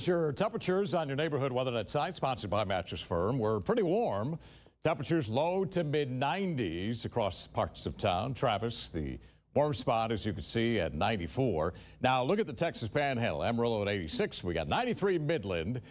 Your temperatures on your neighborhood WeatherNet site, sponsored by Mattress Firm, were pretty warm. Temperatures low to mid 90s across parts of town. Travis, the warm spot, as you can see, at 94. Now look at the Texas Panhandle. Amarillo at 86. We got 93 Midland.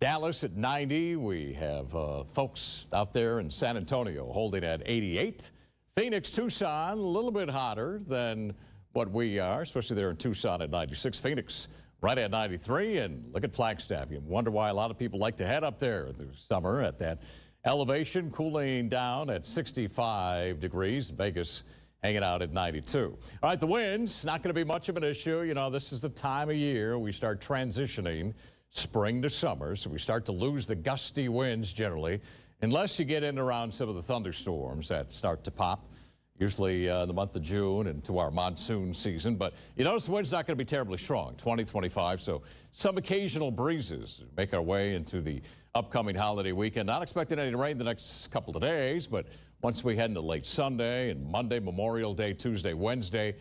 Dallas at 90. We have uh, folks out there in San Antonio holding at 88. Phoenix, Tucson, a little bit hotter than what we are, especially there in Tucson at 96. Phoenix. Right at 93, and look at Flagstaff. You wonder why a lot of people like to head up there this summer at that elevation, cooling down at 65 degrees. Vegas hanging out at 92. All right, the wind's not going to be much of an issue. You know, this is the time of year we start transitioning spring to summer, so we start to lose the gusty winds generally, unless you get in around some of the thunderstorms that start to pop usually uh, the month of June and to our monsoon season. But you notice the wind's not going to be terribly strong, 20, 25. So some occasional breezes make our way into the upcoming holiday weekend. Not expecting any rain the next couple of days, but once we head into late Sunday and Monday, Memorial Day, Tuesday, Wednesday,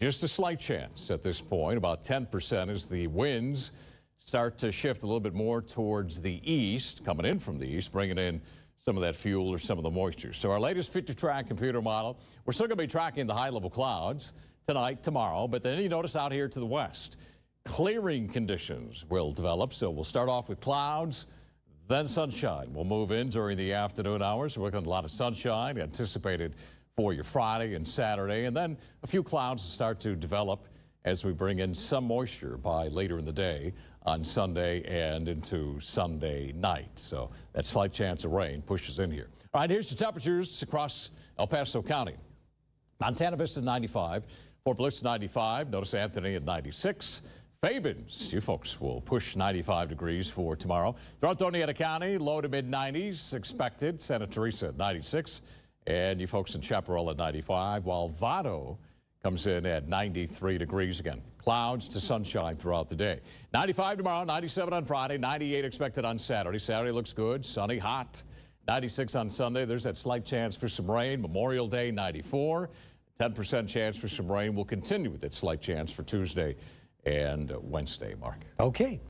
just a slight chance at this point, about 10% as the winds start to shift a little bit more towards the east, coming in from the east, bringing in some of that fuel or some of the moisture. So our latest future track computer model, we're still going to be tracking the high level clouds tonight, tomorrow, but then you notice out here to the west, clearing conditions will develop. So we'll start off with clouds, then sunshine. We'll move in during the afternoon hours. We're looking at a lot of sunshine anticipated for your Friday and Saturday, and then a few clouds start to develop as we bring in some moisture by later in the day on Sunday and into Sunday night. So that slight chance of rain pushes in here. All right, here's the temperatures across El Paso County. Montana Vista 95, Fort Bliss 95, notice Anthony at 96. Fabens, you folks will push 95 degrees for tomorrow. Throughout Donietta County, low to mid 90s expected. Santa Teresa at 96, and you folks in Chaparral at 95, while Vado comes in at 93 degrees again. Clouds to sunshine throughout the day. 95 tomorrow, 97 on Friday, 98 expected on Saturday. Saturday looks good, sunny, hot. 96 on Sunday. There's that slight chance for some rain. Memorial Day, 94. 10% chance for some rain. We'll continue with that slight chance for Tuesday and Wednesday, Mark. Okay.